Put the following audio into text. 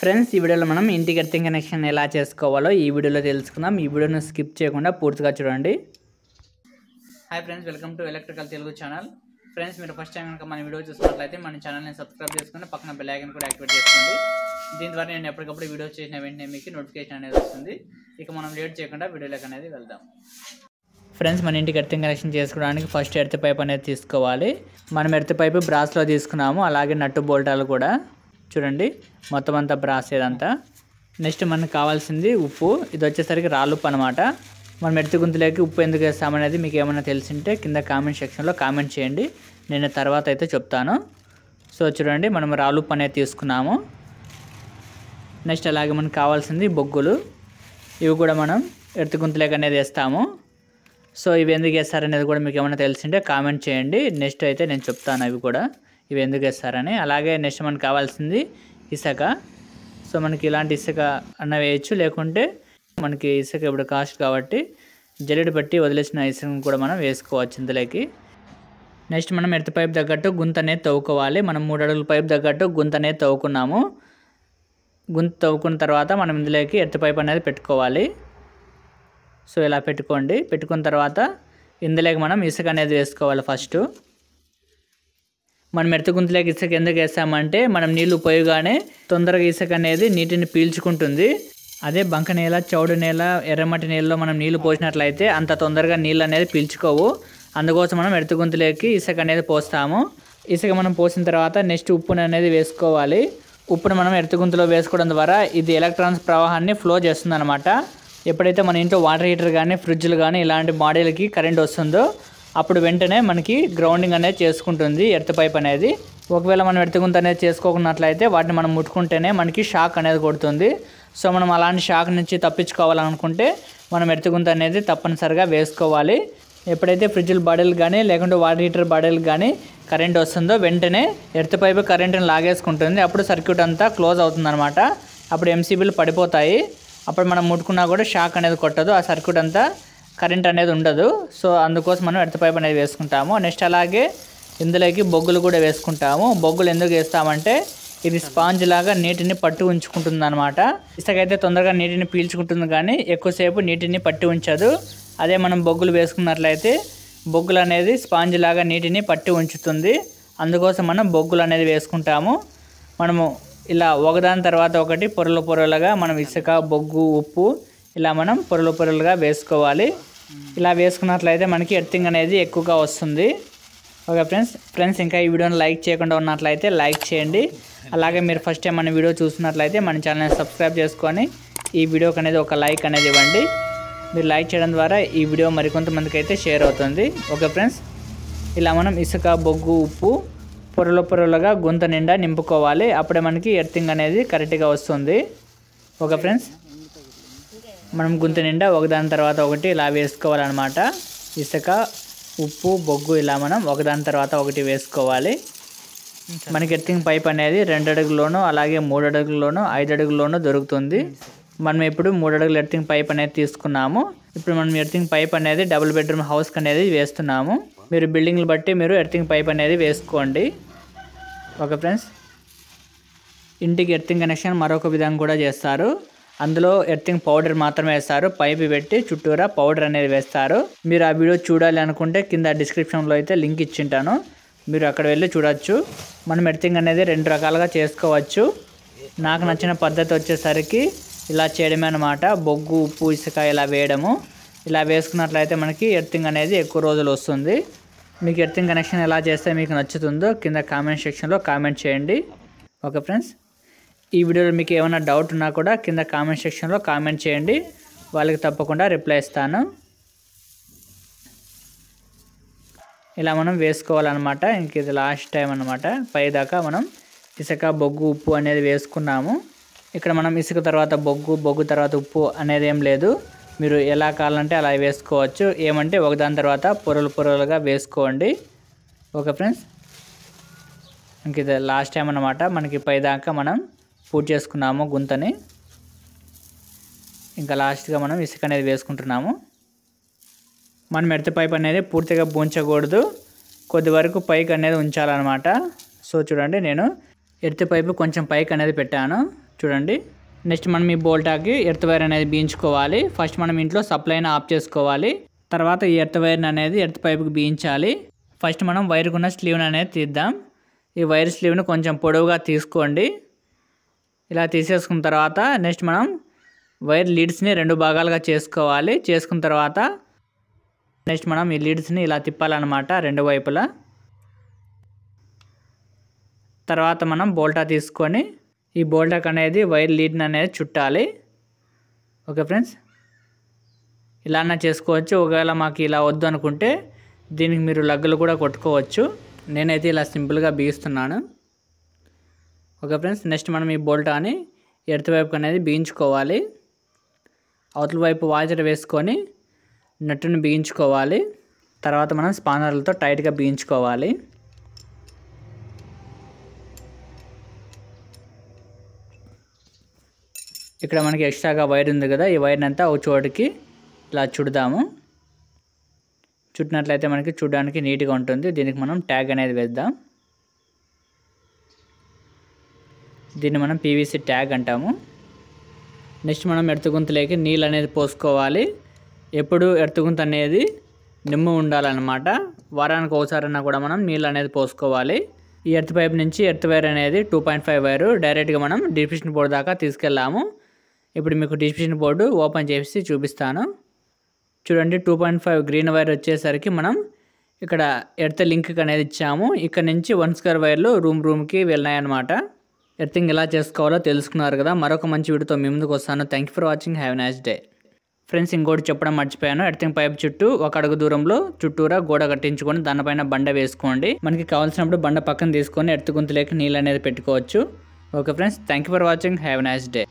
friends ఈ వీడియోలో మనం ఇంటి ఎర్తింగ్ కనెక్షన్ ఎలా చేసుకోవాలో ఈ వీడియోలో తెలుసుకుందాం ఈ వీడియోను స్కిప్ చేయకుండా పూర్తిగా చూడండి hi friends welcome to electrical Telugu channel friends మీరు ఫస్ట్ టైం కనుక మన వీడియో చూసినట్లయితే మన ఛానల్ని సబ్స్క్రైబ్ చేసుకుని పక్కన బెల్లైకన్ కూడా యాక్టివేట్ చేసుకోండి దీని ద్వారా నేను ఎప్పటికప్పుడు వీడియో చేసిన వెంటనే మీకు నోటిఫికేషన్ అనేది వస్తుంది ఇక మనం లేట్ చేయకుండా వీడియోలోకి అనేది వెళ్దాం ఫ్రెండ్స్ మన ఇంటికి ఎర్తింగ్ కనెక్షన్ చేసుకోవడానికి ఫస్ట్ ఎర్త్ పైప్ అనేది తీసుకోవాలి మనం ఎర్త్ పైప్ బ్రాస్లో తీసుకున్నాము అలాగే నట్టు బోల్టాలు కూడా చూడండి మొత్తం అంతా బ్రాస్ ఏదంతా నెక్స్ట్ మనకు కావాల్సింది ఉప్పు ఇది వచ్చేసరికి రాళ్ళుప్పు అనమాట మనం గుంతులేకి ఉప్పు ఎందుకు వేస్తామనేది మీకు ఏమైనా తెలిసింటే కింద కామెంట్ సెక్షన్లో కామెంట్ చేయండి నేను తర్వాత అయితే చెప్తాను సో చూడండి మనం రాళ్ళుప్పు అనేది తీసుకున్నాము నెక్స్ట్ అలాగే మనకు కావాల్సింది బొగ్గులు ఇవి కూడా మనం గుంతులేక అనేది వేస్తాము సో ఇవి ఎందుకు వేస్తారనేది కూడా మీకు ఏమైనా తెలిసింటే కామెంట్ చేయండి నెక్స్ట్ అయితే నేను చెప్తాను అవి కూడా ఇవి ఎందుకు వేస్తారని అలాగే నెక్స్ట్ మనకు కావాల్సింది ఇసక సో మనకి ఇలాంటి ఇసుక అన్న వేయచ్చు లేకుంటే మనకి ఇసుక ఇప్పుడు కాస్ట్ కాబట్టి జల్లెడ పట్టి వదిలేసిన ఇసుకను కూడా మనం వేసుకోవచ్చు ఇందులోకి నెక్స్ట్ మనం ఎత్తు పైప్ తగ్గట్టు గుంత అనేది తవ్వుకోవాలి మనం మూడు అడుగుల పైప్ తగ్గట్టు అనేది తవ్వుకున్నాము గుంత తవ్వుకున్న తర్వాత మనం ఇందులోకి ఎత్తు పైప్ అనేది పెట్టుకోవాలి సో ఇలా పెట్టుకోండి పెట్టుకున్న తర్వాత ఇందులోకి మనం ఇసుక అనేది వేసుకోవాలి ఫస్ట్ మనం మెత్త గుంతలేక ఇసుక ఎందుకు వేసామంటే మనం నీళ్ళు పోయగానే తొందరగా ఇసుక అనేది నీటిని పీల్చుకుంటుంది అదే బంక నేల చౌడు నేల ఎర్రమట్టి నేలలో మనం నీళ్లు పోసినట్లయితే అంత తొందరగా నీళ్ళు అనేది పీల్చుకోవు అందుకోసం మనం ఎడత గుంతలేకి ఇసుక అనేది పోస్తాము ఇసుక మనం పోసిన తర్వాత నెక్స్ట్ ఉప్పును అనేది వేసుకోవాలి ఉప్పును మనం ఎడత గుంతలో వేసుకోవడం ద్వారా ఇది ఎలక్ట్రాన్స్ ప్రవాహాన్ని ఫ్లో చేస్తుంది ఎప్పుడైతే మన ఇంట్లో వాటర్ హీటర్ కానీ ఫ్రిడ్జ్లు కానీ ఇలాంటి బాడీలకి కరెంట్ వస్తుందో అప్పుడు వెంటనే మనకి గ్రౌండింగ్ అనేది చేసుకుంటుంది ఎర్త్ పైప్ అనేది ఒకవేళ మనం ఎర్త్ అనేది చేసుకోకున్నట్లయితే వాటిని మనం ముట్టుకుంటేనే మనకి షాక్ అనేది కొడుతుంది సో మనం అలాంటి షాక్ నుంచి తప్పించుకోవాలనుకుంటే మనం ఎర్త్ అనేది తప్పనిసరిగా వేసుకోవాలి ఎప్పుడైతే ఫ్రిడ్జ్ల బాడీలు కానీ లేకుంటే వాటర్ హీటర్ బాడీలు కానీ కరెంట్ వస్తుందో వెంటనే ఎర్త్ పైపు కరెంట్ని లాగేసుకుంటుంది అప్పుడు సర్క్యూట్ అంతా క్లోజ్ అవుతుందన్నమాట అప్పుడు ఎంసీబీలు పడిపోతాయి అప్పుడు మనం ముట్టుకున్నా కూడా షాక్ అనేది కొట్టదు ఆ సర్క్యూట్ అంతా కరెంట్ అనేది ఉండదు సో అందుకోసం మనం ఎడత పైప్ అనేది వేసుకుంటాము నెక్స్ట్ అలాగే ఇందులోకి బొగ్గులు కూడా వేసుకుంటాము బొగ్గులు ఎందుకు వేస్తామంటే ఇది స్పాంజ్ లాగా నీటిని పట్టు ఉంచుకుంటుంది అనమాట ఇసుకైతే తొందరగా నీటిని పీల్చుకుంటుంది కానీ ఎక్కువసేపు నీటిని పట్టి ఉంచదు అదే మనం బొగ్గులు వేసుకున్నట్లయితే బొగ్గులు అనేది స్పాంజ్ లాగా నీటిని పట్టి ఉంచుతుంది అందుకోసం మనం బొగ్గులు అనేది వేసుకుంటాము మనము ఇలా ఒకదాని తర్వాత ఒకటి పొరలు పొరలుగా మనం ఇసుక బొగ్గు ఉప్పు ఇలా మనం పొరలు పొరలుగా వేసుకోవాలి ఇలా వేసుకున్నట్లయితే మనకి ఎర్తింగ్ అనేది ఎక్కువగా వస్తుంది ఓకే ఫ్రెండ్స్ ఫ్రెండ్స్ ఇంకా ఈ వీడియోని లైక్ చేయకుండా ఉన్నట్లయితే లైక్ చేయండి అలాగే మీరు ఫస్ట్ టైం మన వీడియో చూస్తున్నట్లయితే మన ఛానల్ని సబ్స్క్రైబ్ చేసుకొని ఈ వీడియోకి అనేది ఒక లైక్ అనేది ఇవ్వండి మీరు లైక్ చేయడం ద్వారా ఈ వీడియో మరికొంతమందికి అయితే షేర్ అవుతుంది ఓకే ఫ్రెండ్స్ ఇలా మనం ఇసుక బొగ్గు ఉప్పు పొరలు పొరలుగా గుంత నిండా నింపుకోవాలి అప్పుడే మనకి ఎర్తింగ్ అనేది కరెక్ట్గా వస్తుంది ఓకే ఫ్రెండ్స్ మనం గుంత నిండా ఒకదాని తర్వాత ఒకటి ఇలా వేసుకోవాలన్నమాట ఇసుక ఉప్పు బొగ్గు ఇలా మనం ఒకదాని తర్వాత ఒకటి వేసుకోవాలి మనకి ఎర్థింగ్ పైప్ అనేది రెండు అడుగులోనూ అలాగే మూడు అడుగుల్లోనూ ఐదు అడుగుల్లోనూ దొరుకుతుంది మనం ఇప్పుడు మూడు అడుగుల ఎర్థింగ్ పైప్ అనేది తీసుకున్నాము ఇప్పుడు మనం ఎర్థింగ్ పైప్ అనేది డబుల్ బెడ్రూమ్ హౌస్ అనేది వేస్తున్నాము మీరు బిల్డింగ్లు బట్టి మీరు ఎర్థింగ్ పైప్ అనేది వేసుకోండి ఓకే ఫ్రెండ్స్ ఇంటికి ఎర్థింగ్ కనెక్షన్ మరొక విధంగా కూడా చేస్తారు అందులో ఎర్థింగ్ పౌడర్ మాత్రమే వేస్తారు పైపు పెట్టి చుట్టూరా పౌడర్ అనేది వేస్తారు మీరు ఆ వీడియో చూడాలి అనుకుంటే కింద డిస్క్రిప్షన్లో అయితే లింక్ ఇచ్చింటాను మీరు అక్కడ వెళ్ళి చూడవచ్చు మనం ఎర్థింగ్ అనేది రెండు రకాలుగా చేసుకోవచ్చు నాకు నచ్చిన పద్ధతి వచ్చేసరికి ఇలా చేయడమే అనమాట బొగ్గు ఉప్పు ఇసుక ఇలా వేయడము ఇలా వేసుకున్నట్లయితే మనకి ఎర్థింగ్ అనేది ఎక్కువ రోజులు వస్తుంది మీకు ఎర్థింగ్ కనెక్షన్ ఎలా చేస్తే మీకు నచ్చుతుందో కింద కామెంట్ సెక్షన్లో కామెంట్ చేయండి ఓకే ఫ్రెండ్స్ ఈ వీడియోలో మీకు ఏమైనా డౌట్ ఉన్నా కూడా కింద కామెంట్ సెక్షన్లో కామెంట్ చేయండి వాళ్ళకి తప్పకుండా రిప్లై ఇస్తాను ఇలా మనం వేసుకోవాలన్నమాట ఇంక ఇది లాస్ట్ టైం అనమాట పైదాకా మనం ఇసుక బొగ్గు ఉప్పు అనేది వేసుకున్నాము ఇక్కడ మనం ఇసుక తర్వాత బొగ్గు బొగ్గు తర్వాత ఉప్పు అనేది ఏం లేదు మీరు ఎలా కావాలంటే అలా వేసుకోవచ్చు ఏమంటే ఒకదాని తర్వాత పొరలు పొరలుగా వేసుకోండి ఓకే ఫ్రెండ్స్ ఇంక ఇది లాస్ట్ టైం అనమాట మనకి పైదాకా మనం పూర్తి చేసుకున్నాము గుంతని ఇంకా లాస్ట్గా మనం ఇసుక అనేది వేసుకుంటున్నాము మనం మెడత పైప్ అనేది పూర్తిగా పూంచకూడదు కొద్ది వరకు పైకి అనేది ఉంచాలన్నమాట సో చూడండి నేను ఎర్త్ పైపు కొంచెం పైకి అనేది పెట్టాను చూడండి నెక్స్ట్ మనం ఈ బోల్టాకి ఎర్త్ వైర్ అనేది బీయించుకోవాలి ఫస్ట్ మనం ఇంట్లో సప్లైని ఆఫ్ చేసుకోవాలి తర్వాత ఈ ఎర్త్ వైర్ని అనేది ఎర్త్ పైపుకి బీయించాలి ఫస్ట్ మనం వైర్కున్న స్లీవ్ని అనేది తీద్దాం ఈ వైర్ స్లీవ్ని కొంచెం పొడవుగా తీసుకోండి ఇలా తీసేసుకున్న తర్వాత నెక్స్ట్ మనం వైర్ లీడ్స్ని రెండు భాగాలుగా చేసుకోవాలి చేసుకున్న తర్వాత నెక్స్ట్ మనం ఈ లీడ్స్ని ఇలా తిప్పాలన్నమాట రెండు వైపులా తర్వాత మనం బోల్టా తీసుకొని ఈ బోల్టాక్ అనేది వైర్ లీడ్ని అనేది చుట్టాలి ఓకే ఫ్రెండ్స్ ఇలానే చేసుకోవచ్చు ఒకవేళ మాకు ఇలా వద్దు అనుకుంటే దీనికి మీరు లగ్గులు కూడా కొట్టుకోవచ్చు నేనైతే ఇలా సింపుల్గా బిగిస్తున్నాను ఓకే ఫ్రెండ్స్ నెక్స్ట్ మనం ఈ బోల్టాని ఎడత వైపు అనేది బిగించుకోవాలి అవతల వైపు వాచర్ వేసుకొని నట్టును బిగించుకోవాలి తర్వాత మనం స్పానర్లతో టైట్గా బిగించుకోవాలి ఇక్కడ మనకి ఎక్స్ట్రాగా వైర్ ఉంది కదా ఈ వైర్ని అంతా ఒక చోటికి ఇలా చుడదాము చుట్టినట్లయితే మనకి చూడడానికి నీట్గా ఉంటుంది దీనికి మనం ట్యాగ్ అనేది వేద్దాం దీన్ని మనం పీవీసీ ట్యాగ్ అంటాము నెక్స్ట్ మనం ఎడతగుంతలోకి నీళ్ళు అనేది పోసుకోవాలి ఎప్పుడు ఎడతగుంత అనేది నిమ్ము ఉండాలన్నమాట వారానికి అన్నా కూడా మనం నీళ్ళు అనేది పోసుకోవాలి ఈ ఎర్త్ పైప్ నుంచి ఎర్త్ వైర్ అనేది టూ పాయింట్ ఫైవ్ వైర్ డైరెక్ట్గా మనం డిస్ట్రిబ్యూషన్ బోర్డు దాకా తీసుకెళ్ళాము ఇప్పుడు మీకు డిస్ట్రిబ్యూషన్ బోర్డు ఓపెన్ చేసి చూపిస్తాను చూడండి two point five green wire వచ్చేసరికి మనం ఇక్కడ ఎర్త్ లింక్ అనేది ఇచ్చాము ఇక్కడ నుంచి వన్ స్క్వేర్ వైర్లు రూమ్ రూమ్కి వెళ్ళినాయి అన్నమాట ఎర్థింగ్ ఎలా చేసుకోవాలో తెలుసుకున్నారు కదా మరొక మంచి వీడియోతో మీ ముందుకు వస్తాను thank you for watching have nice day friends ఇంకోటి చెప్పడం మర్చిపోయాను ఎర్థింగ్ పైప్ చుట్టూ ఒక అడుగు దూరంలో చుట్టూరా గోడ కట్టించుకొని దానిపైన బండ వేసుకోండి మనకి కావాల్సినప్పుడు బండ పక్కన తీసుకొని ఎర్త్ గుంతలేకి నీళ్ళు అనేది పెట్టుకోవచ్చు okay friends thank you for watching have nice day